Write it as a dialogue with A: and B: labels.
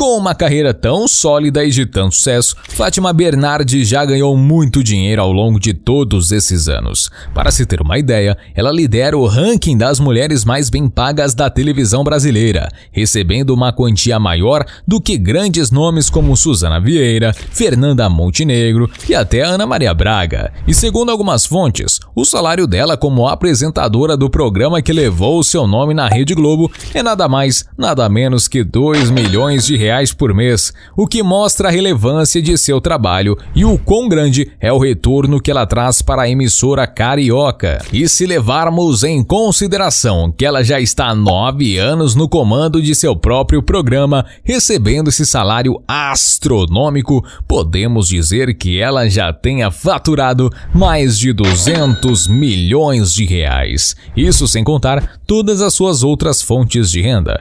A: Com uma carreira tão sólida e de tanto sucesso, Fátima Bernardi já ganhou muito dinheiro ao longo de todos esses anos. Para se ter uma ideia, ela lidera o ranking das mulheres mais bem pagas da televisão brasileira, recebendo uma quantia maior do que grandes nomes como Suzana Vieira, Fernanda Montenegro e até Ana Maria Braga. E segundo algumas fontes, o salário dela como apresentadora do programa que levou o seu nome na Rede Globo é nada mais, nada menos que 2 milhões de reais reais por mês, o que mostra a relevância de seu trabalho e o quão grande é o retorno que ela traz para a emissora carioca. E se levarmos em consideração que ela já está há nove anos no comando de seu próprio programa, recebendo esse salário astronômico, podemos dizer que ela já tenha faturado mais de 200 milhões de reais. Isso sem contar todas as suas outras fontes de renda.